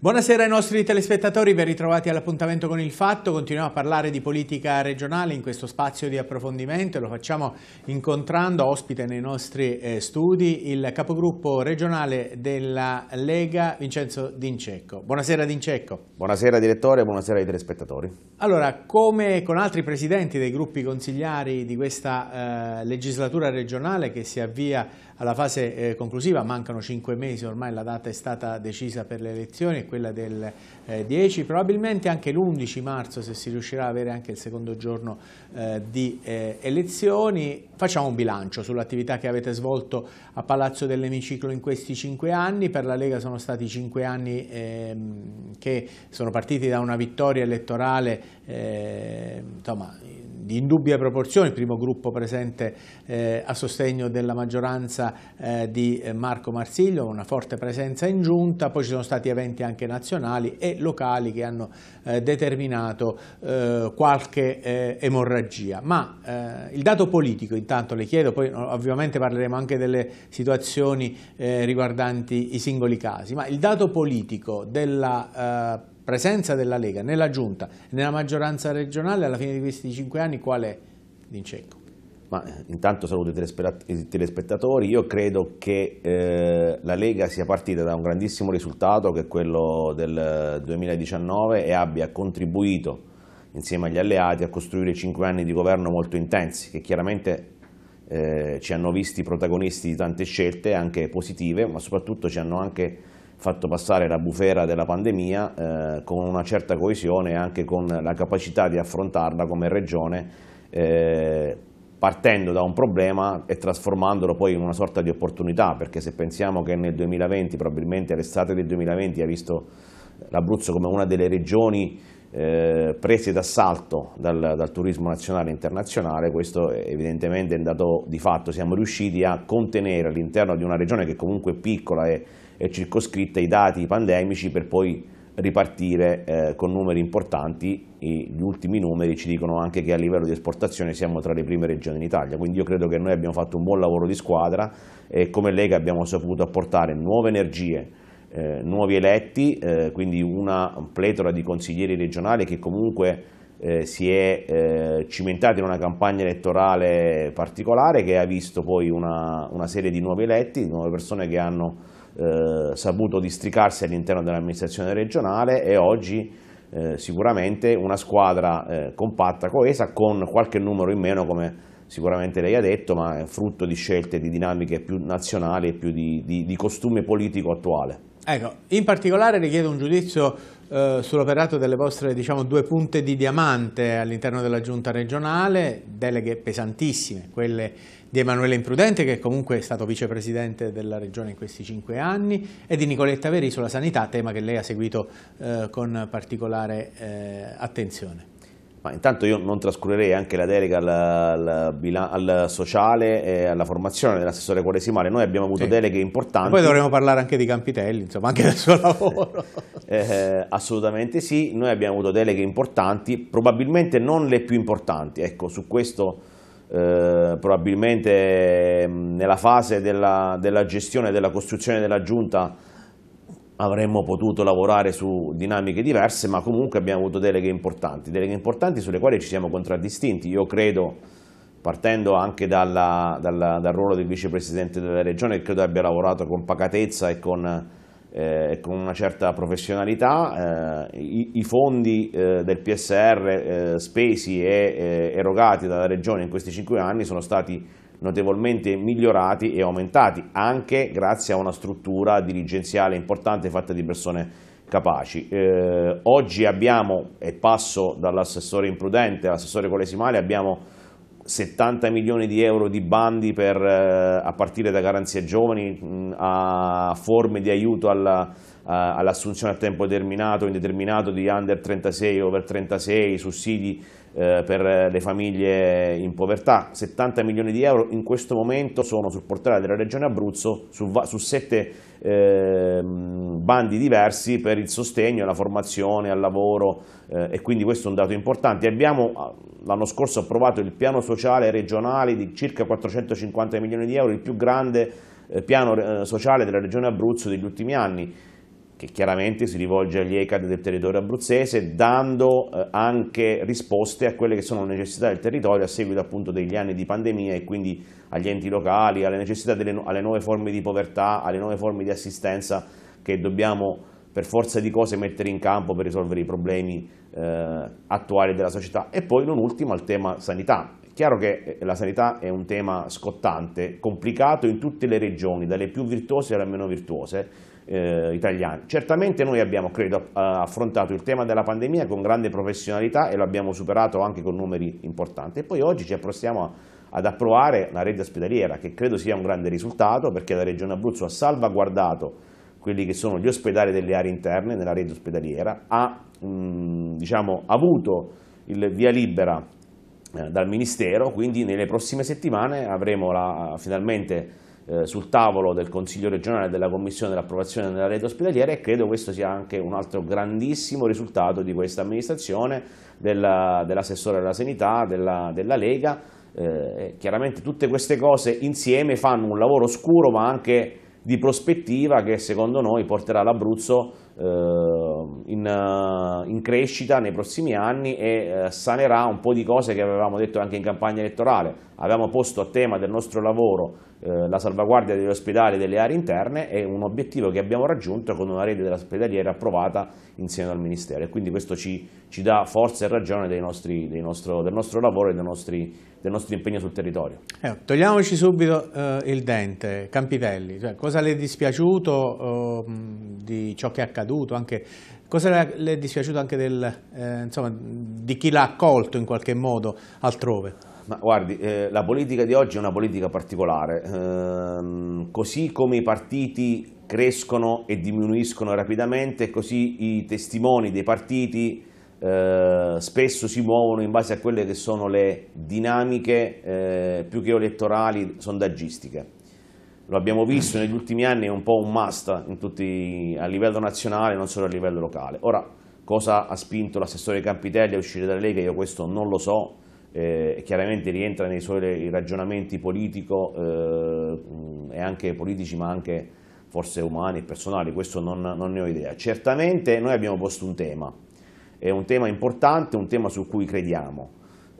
Buonasera ai nostri telespettatori, ben ritrovati all'appuntamento con il Fatto. Continuiamo a parlare di politica regionale in questo spazio di approfondimento e lo facciamo incontrando, ospite nei nostri eh, studi, il capogruppo regionale della Lega, Vincenzo D'Incecco. Buonasera D'Incecco. Buonasera direttore, buonasera ai telespettatori. Allora, come con altri presidenti dei gruppi consigliari di questa eh, legislatura regionale che si avvia alla fase eh, conclusiva, mancano cinque mesi, ormai la data è stata decisa per le elezioni, quella del eh, 10, probabilmente anche l'11 marzo se si riuscirà ad avere anche il secondo giorno eh, di eh, elezioni. Facciamo un bilancio sull'attività che avete svolto a Palazzo dell'Emiciclo in questi cinque anni, per la Lega sono stati cinque anni ehm, che sono partiti da una vittoria elettorale eh, insomma, di indubbie proporzioni, il primo gruppo presente eh, a sostegno della maggioranza eh, di Marco Marsiglio, una forte presenza in giunta, poi ci sono stati eventi anche nazionali e locali che hanno eh, determinato eh, qualche eh, emorragia. Ma il dato politico intanto le chiedo, poi ovviamente parleremo anche delle situazioni riguardanti i singoli casi, ma il dato politico della presenza della Lega nella giunta e nella maggioranza regionale alla fine di questi cinque anni quale l'incecco? Ma eh, intanto saluto i telespettatori, io credo che eh, la Lega sia partita da un grandissimo risultato che è quello del 2019 e abbia contribuito insieme agli alleati a costruire cinque anni di governo molto intensi che chiaramente eh, ci hanno visti protagonisti di tante scelte anche positive ma soprattutto ci hanno anche fatto passare la bufera della pandemia eh, con una certa coesione e anche con la capacità di affrontarla come regione eh, partendo da un problema e trasformandolo poi in una sorta di opportunità perché se pensiamo che nel 2020, probabilmente l'estate del 2020 ha visto l'Abruzzo come una delle regioni eh, prese d'assalto dal, dal, turismo nazionale e internazionale, questo evidentemente è andato di fatto, siamo riusciti a contenere all'interno di una regione che comunque è piccola e circoscritta i dati pandemici per poi ripartire eh, con numeri importanti e gli ultimi numeri ci dicono anche che a livello di esportazione siamo tra le prime regioni in Italia, quindi io credo che noi abbiamo fatto un buon lavoro di squadra e come Lega abbiamo saputo apportare nuove energie, eh, nuovi eletti, eh, quindi una pletora di consiglieri regionali che comunque eh, si è eh, cimentata in una campagna elettorale particolare che ha visto poi una, una serie di nuovi eletti, nuove persone che hanno eh, saputo districarsi all'interno dell'amministrazione regionale e oggi eh, sicuramente una squadra eh, compatta, coesa, con qualche numero in meno come sicuramente lei ha detto, ma è frutto di scelte, di dinamiche più nazionali e più di, di, di costume politico attuale. Ecco, in particolare richiedo un giudizio eh, sull'operato delle vostre diciamo, due punte di diamante all'interno della giunta regionale, deleghe pesantissime, quelle di Emanuele Imprudente che comunque è stato vicepresidente della regione in questi cinque anni e di Nicoletta Veri sulla sanità, tema che lei ha seguito eh, con particolare eh, attenzione ma intanto io non trascurerei anche la delega al, al, al sociale e alla formazione dell'assessore quaresimale. Noi abbiamo avuto sì. deleghe importanti. E poi dovremmo parlare anche di Campitelli, insomma, anche del suo lavoro. eh, assolutamente sì, noi abbiamo avuto deleghe importanti, probabilmente non le più importanti, ecco, su questo eh, probabilmente nella fase della, della gestione e della costruzione della giunta avremmo potuto lavorare su dinamiche diverse, ma comunque abbiamo avuto deleghe importanti, deleghe importanti sulle quali ci siamo contraddistinti. Io credo, partendo anche dalla, dalla, dal ruolo del vicepresidente della regione, che credo abbia lavorato con pacatezza e con, eh, con una certa professionalità, eh, i, i, fondi eh, del PSR eh, spesi e eh, erogati dalla regione in questi cinque anni sono stati notevolmente migliorati e aumentati, anche grazie a una struttura dirigenziale importante fatta di persone capaci. Eh, oggi abbiamo, e passo dall'assessore imprudente all'assessore colesimale, abbiamo 70 milioni di euro di bandi per, eh, a partire da garanzie giovani mh, a forme di aiuto alla, eh, all'assunzione a tempo determinato, o indeterminato di under 36, over 36, sussidi eh, per le famiglie in povertà. 70 milioni di euro in questo momento sono sul portale della Regione Abruzzo su, su sette eh, bandi diversi per il sostegno alla formazione, al lavoro eh, e quindi questo è un dato importante. Abbiamo ah, l'anno scorso approvato il piano sociale regionale di circa 450 milioni di euro, il più grande eh, piano sociale della Regione Abruzzo degli ultimi anni che chiaramente si rivolge agli ECAD del territorio abruzzese, dando eh, anche risposte a quelle che sono le necessità del territorio a seguito appunto degli anni di pandemia e quindi agli enti locali, alle necessità, delle, alle nuove forme di povertà, alle nuove forme di assistenza che dobbiamo per forza di cose mettere in campo per risolvere i problemi eh, attuali della società. E poi non ultimo al tema sanità. È chiaro che eh, la sanità è un tema scottante, complicato in tutte le regioni, dalle più virtuose alle meno virtuose, eh, italiani. Certamente noi abbiamo, credo, affrontato il tema della pandemia con grande professionalità e lo abbiamo superato anche con numeri importanti. E poi oggi ci approssiamo ad approvare la rete ospedaliera, che credo sia un grande risultato perché la Regione Abruzzo ha salvaguardato quelli che sono gli ospedali delle aree interne nella rete ospedaliera, ha mh, diciamo, avuto il via libera eh, dal Ministero, quindi nelle prossime settimane avremo la, finalmente eh, sul tavolo del Consiglio regionale e della Commissione dell'approvazione della rete ospedaliera e credo questo sia anche un altro grandissimo risultato di questa amministrazione, della, dell'assessore alla sanità, della, della Lega. Eh, chiaramente tutte queste cose insieme fanno un lavoro scuro ma anche di prospettiva che secondo noi porterà l'Abruzzo eh, in, eh, in, crescita nei prossimi anni e eh, sanerà un po' di cose che avevamo detto anche in campagna elettorale. Avevamo posto a tema del nostro lavoro eh, la salvaguardia degli ospedali e delle aree interne è un obiettivo che abbiamo raggiunto con una rete dell'ospedaliera approvata insieme al Ministero e quindi questo ci, ci dà forza e ragione dei nostri, dei nostro, del nostro lavoro e del, nostri, del nostro impegno sul territorio. Eh, togliamoci subito eh, il dente, Campitelli, cioè, cosa le è dispiaciuto ehm, di ciò che è accaduto, anche, cosa le è dispiaciuto anche del, eh, insomma, di chi l'ha accolto in qualche modo altrove? Ma guardi, eh, la politica di oggi è una politica particolare, ehm, così come i partiti crescono e diminuiscono rapidamente, così i testimoni dei partiti eh, spesso si muovono in base a quelle che sono le dinamiche eh, più che elettorali, sondaggistiche. Lo abbiamo visto negli ultimi anni, è un po' un must tutti, a livello nazionale, non solo a livello locale. Ora, cosa ha spinto l'assessore Campitelli a uscire dalla Lega? Io questo non lo so, eh, chiaramente rientra nei suoi ragionamenti politico eh, e anche politici ma anche forse umani e personali, questo non, non, ne ho idea. Certamente noi abbiamo posto un tema, è un tema importante, un tema su cui crediamo.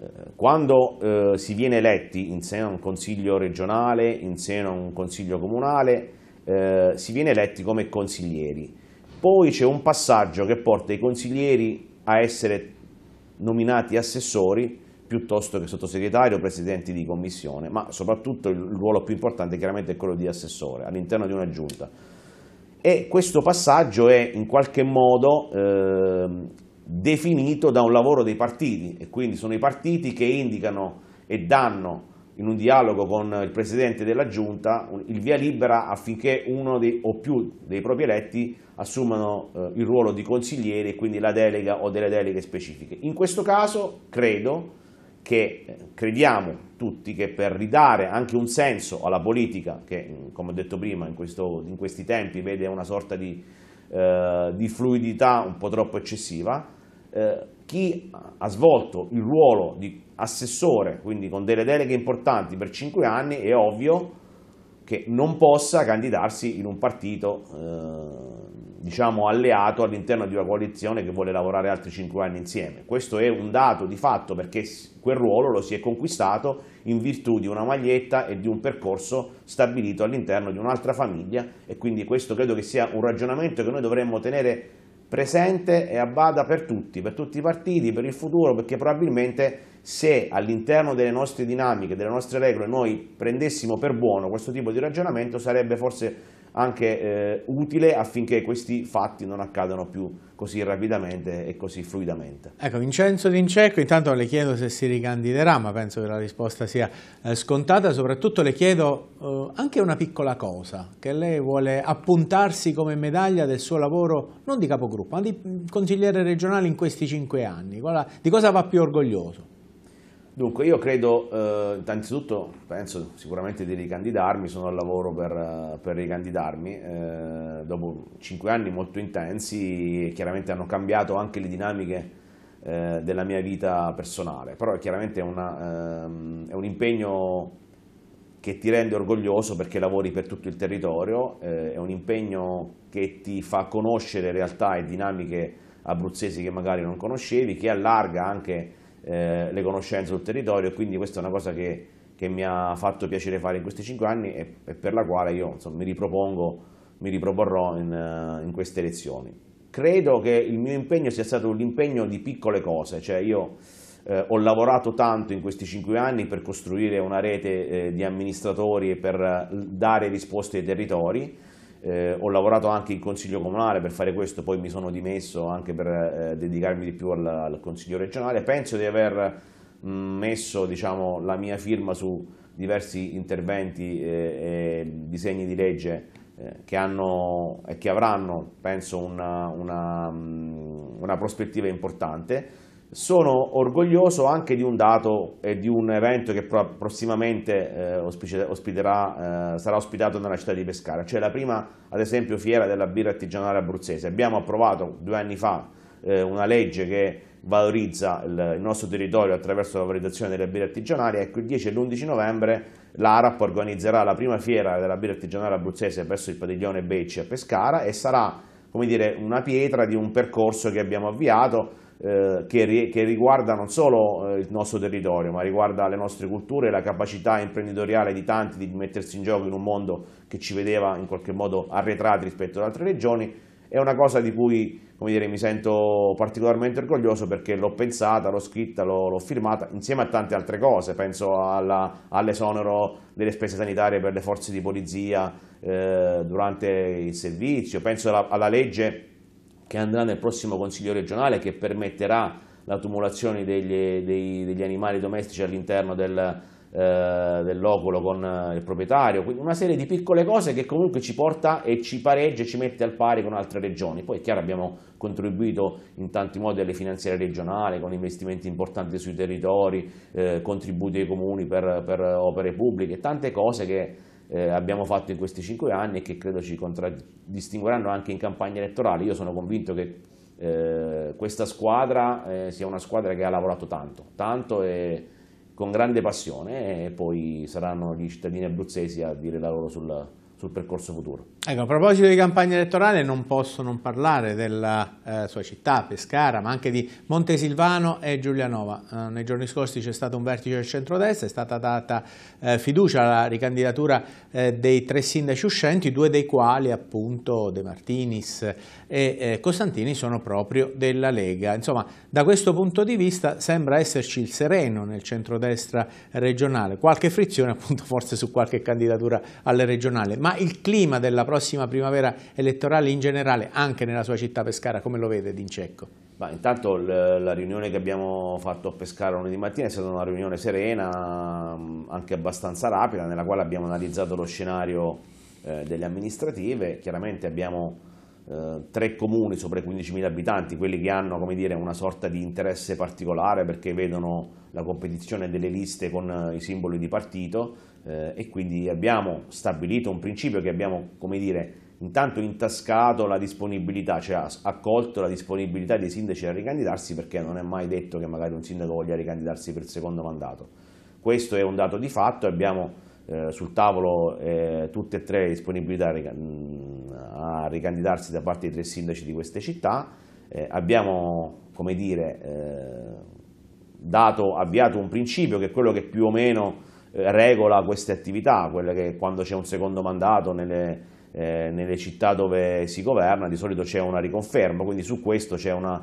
Eh, quando eh, si viene eletti in seno a un consiglio regionale, in seno a un consiglio comunale, eh, si viene eletti come consiglieri. Poi c'è un passaggio che porta i consiglieri a essere nominati assessori piuttosto che sottosegretario, presidenti di commissione, ma soprattutto il ruolo più importante chiaramente è quello di assessore all'interno di una giunta. E questo passaggio è in qualche modo eh, definito da un lavoro dei partiti e quindi sono i partiti che indicano e danno in un dialogo con il presidente della giunta il via libera affinché uno dei, o più dei propri eletti assumano eh, il ruolo di consigliere e quindi la delega o delle deleghe specifiche. In questo caso credo che eh, crediamo tutti che per ridare anche un senso alla politica, che mm, come ho detto prima in, questo, in questi tempi vede una sorta di, eh, di, fluidità un po' troppo eccessiva, eh, chi ha svolto il ruolo di assessore, quindi con delle deleghe importanti per cinque anni, è ovvio che non possa candidarsi in un partito eh, diciamo, alleato all'interno di una coalizione che vuole lavorare altri 5 anni insieme. Questo è un dato di fatto perché quel ruolo lo si è conquistato in virtù di una maglietta e di un percorso stabilito all'interno di un'altra famiglia e quindi questo credo che sia un ragionamento che noi dovremmo tenere presente e a bada per tutti, per tutti i partiti, per il futuro, perché probabilmente se all'interno delle nostre dinamiche, delle nostre regole, noi prendessimo per buono questo tipo di ragionamento sarebbe forse anche eh, utile affinché questi fatti non accadano più così rapidamente e così fluidamente. Ecco, Vincenzo D'Incecco, intanto le chiedo se si ricandiderà, ma penso che la risposta sia eh, scontata, soprattutto le chiedo eh, anche una piccola cosa, che lei vuole appuntarsi come medaglia del suo lavoro, non di capogruppo, ma di mm, consigliere regionale in questi cinque anni, di cosa va più orgoglioso? Dunque, io credo, eh, innanzitutto, penso sicuramente di ricandidarmi, sono al lavoro per, eh, per ricandidarmi, eh, dopo cinque anni molto intensi, chiaramente hanno cambiato anche le dinamiche eh, della mia vita personale, però chiaramente una, ehm, è, un impegno che ti rende orgoglioso perché lavori per tutto il territorio, eh, è un impegno che ti fa conoscere realtà e dinamiche abruzzesi che magari non conoscevi, che allarga anche eh, le conoscenze sul territorio e quindi questa è una cosa che, che, mi ha fatto piacere fare in questi cinque anni e, e per la quale io insomma, mi ripropongo, mi riproporrò in, eh, in queste elezioni. Credo che il mio impegno sia stato l'impegno di piccole cose, cioè io eh, ho lavorato tanto in questi cinque anni per costruire una rete eh, di amministratori e per eh, dare risposte ai territori, eh, ho lavorato anche in consiglio comunale per fare questo, poi mi sono dimesso anche per eh, dedicarmi di più al, al, consiglio regionale. Penso di aver messo diciamo, la mia firma su diversi interventi eh, e disegni di legge eh, che hanno e che avranno, penso, una, una, una prospettiva importante. Sono orgoglioso anche di un dato e di un evento che prossimamente eh, ospiterà, eh, sarà ospitato nella città di Pescara, cioè la prima ad esempio fiera della birra artigianale abruzzese. Abbiamo approvato due anni fa eh, una legge che valorizza il, il, nostro territorio attraverso la valorizzazione delle birre artigianali, ecco il 10 e l'11 novembre l'ARAP organizzerà la prima fiera della birra artigianale abruzzese presso il padiglione Becci a Pescara e sarà come dire, una pietra di un percorso che abbiamo avviato eh, che, ri, che, riguarda non solo eh, il nostro territorio, ma riguarda le nostre culture e la capacità imprenditoriale di tanti di mettersi in gioco in un mondo che ci vedeva in qualche modo arretrati rispetto ad altre regioni, è una cosa di cui dire, mi sento particolarmente orgoglioso perché l'ho pensata, l'ho scritta, l'ho, firmata insieme a tante altre cose, penso alla, all'esonero delle spese sanitarie per le forze di polizia eh, durante il servizio, penso alla, alla legge che andrà nel prossimo Consiglio regionale che permetterà la tumulazione degli, degli animali domestici all'interno del, eh, del locolo con eh, il proprietario, quindi una serie di piccole cose che comunque ci porta e ci pareggia e ci mette al pari con altre regioni. Poi è chiaro abbiamo contribuito in tanti modi alle finanziarie regionali con investimenti importanti sui territori, eh, contributi ai comuni per, per opere pubbliche, tante cose che eh, abbiamo fatto in questi cinque anni e che credo ci contraddistingueranno anche in campagna elettorale. Io sono convinto che eh, questa squadra eh, sia una squadra che ha lavorato tanto, tanto e con grande passione e poi saranno gli cittadini abruzzesi a dire la loro sul, sul percorso futuro. Ecco, a proposito di campagna elettorale non posso non parlare della eh, sua città, Pescara, ma anche di Montesilvano e Giulianova. Eh, nei giorni scorsi c'è stato un vertice del centrodestra, è stata data eh, fiducia alla ricandidatura eh, dei tre sindaci uscenti, due dei quali appunto De Martinis e eh, Costantini sono proprio della Lega. Insomma, da questo punto di vista sembra esserci il sereno nel centrodestra regionale, qualche frizione appunto forse su qualche candidatura alle regionali, ma il clima della prossima primavera elettorale in generale, anche nella sua città Pescara, come lo vede D'Incecco? Ma intanto la riunione che abbiamo fatto a Pescara lunedì mattina è stata una riunione serena, anche abbastanza rapida, nella quale abbiamo analizzato lo scenario eh, delle amministrative, chiaramente abbiamo eh, tre comuni sopra i 15.000 abitanti, quelli che hanno dire, una sorta di interesse particolare perché vedono la competizione delle liste con eh, i simboli di partito eh, e quindi abbiamo stabilito un principio che abbiamo dire, intanto intascato la disponibilità, cioè accolto la disponibilità dei sindaci a ricandidarsi perché non è mai detto che magari un sindaco voglia ricandidarsi per il secondo mandato. Questo è un dato di fatto, abbiamo eh, sul tavolo eh, tutte e tre disponibilità mm, a ricandidarsi da parte dei tre sindaci di queste città. Eh, abbiamo, come dire, eh, dato, avviato un principio che è quello che più o meno eh, regola queste attività, quelle che quando c'è un secondo mandato nelle, nelle città dove si governa di solito c'è una riconferma, quindi su questo c'è una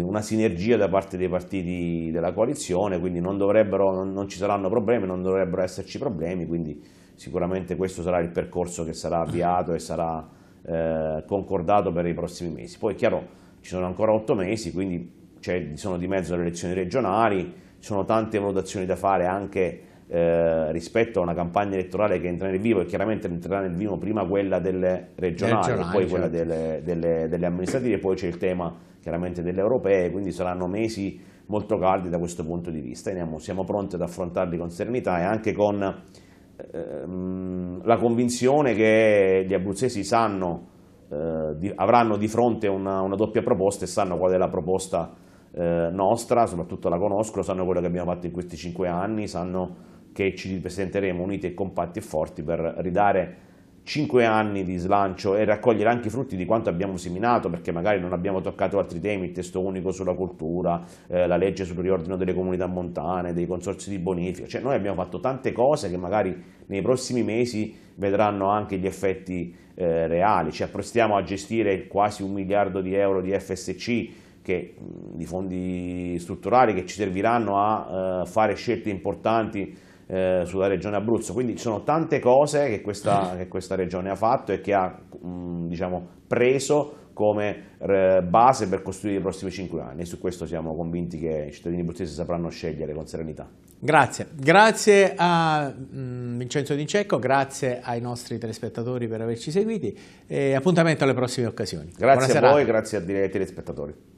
una sinergia da parte dei partiti della coalizione, quindi non, non, non ci saranno problemi, non dovrebbero esserci problemi, quindi sicuramente questo sarà il percorso che sarà avviato e sarà eh, concordato per i prossimi mesi. Poi è chiaro, ci sono ancora otto mesi, quindi sono di mezzo le elezioni regionali, ci sono tante valutazioni da fare anche eh, rispetto a una campagna elettorale che entra nel vivo e chiaramente entrerà nel vivo prima quella delle regionali, regionali poi certo. quella delle, delle, delle amministrative, poi c'è il tema chiaramente delle europee, quindi saranno mesi molto caldi da questo punto di vista. Andiamo, siamo pronti ad affrontarli con serenità e anche con ehm, la convinzione che gli abruzzesi sanno, eh, di, avranno di fronte una, una, doppia proposta e sanno qual è la proposta eh, nostra, soprattutto la conoscono, sanno quello che abbiamo fatto in questi cinque anni, sanno che ci ripresenteremo uniti e compatti e forti per ridare cinque anni di slancio e raccogliere anche i frutti di quanto abbiamo seminato perché magari non abbiamo toccato altri temi, il testo unico sulla cultura, eh, la legge sul riordino delle comunità montane, dei consorzi di bonifica, cioè noi abbiamo fatto tante cose che magari nei prossimi mesi vedranno anche gli effetti eh, reali, ci apprestiamo a gestire quasi un miliardo di euro di FSC che, di fondi strutturali che ci serviranno a eh, fare scelte importanti eh, sulla regione Abruzzo, quindi ci sono tante cose che questa, mm. che questa regione ha fatto e che ha mh, mm, diciamo, preso come eh, base per costruire i prossimi cinque anni e su questo siamo convinti che i cittadini abruzzesi sapranno scegliere con serenità. Grazie, grazie a mm, Vincenzo D'Incecco, grazie ai nostri telespettatori per averci seguiti e appuntamento alle prossime occasioni. Grazie Buona a serata. voi, grazie ai telespettatori.